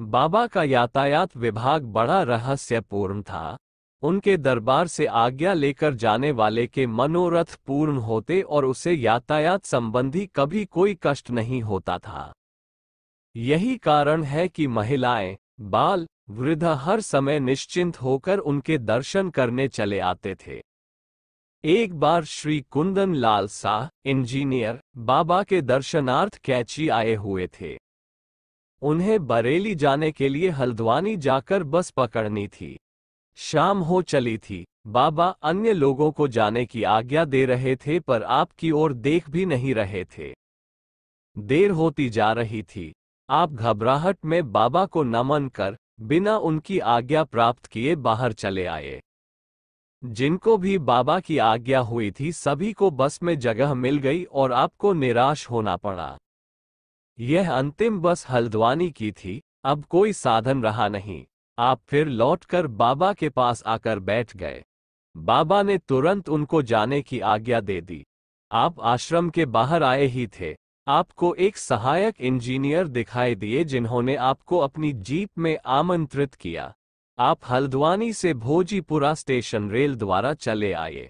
बाबा का यातायात विभाग बड़ा रहस्यपूर्ण था उनके दरबार से आज्ञा लेकर जाने वाले के मनोरथ पूर्ण होते और उसे यातायात संबंधी कभी कोई कष्ट नहीं होता था यही कारण है कि महिलाएं बाल वृद्ध हर समय निश्चिंत होकर उनके दर्शन करने चले आते थे एक बार श्री कुंदन लाल शाह इंजीनियर बाबा के दर्शनार्थ कैची आए हुए थे उन्हें बरेली जाने के लिए हल्द्वानी जाकर बस पकड़नी थी शाम हो चली थी बाबा अन्य लोगों को जाने की आज्ञा दे रहे थे पर आपकी ओर देख भी नहीं रहे थे देर होती जा रही थी आप घबराहट में बाबा को नमन कर बिना उनकी आज्ञा प्राप्त किए बाहर चले आए जिनको भी बाबा की आज्ञा हुई थी सभी को बस में जगह मिल गई और आपको निराश होना पड़ा यह अंतिम बस हल्द्वानी की थी अब कोई साधन रहा नहीं आप फिर लौटकर बाबा के पास आकर बैठ गए बाबा ने तुरंत उनको जाने की आज्ञा दे दी आप आश्रम के बाहर आए ही थे आपको एक सहायक इंजीनियर दिखाई दिए जिन्होंने आपको अपनी जीप में आमंत्रित किया आप हल्द्वानी से भोजीपुरा स्टेशन रेल द्वारा चले आए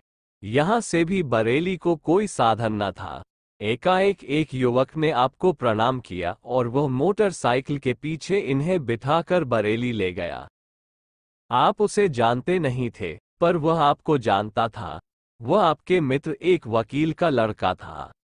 यहाँ से भी बरेली को कोई साधन न था एकाएक एक युवक ने आपको प्रणाम किया और वह मोटरसाइकिल के पीछे इन्हें बिठाकर बरेली ले गया आप उसे जानते नहीं थे पर वह आपको जानता था वह आपके मित्र एक वकील का लड़का था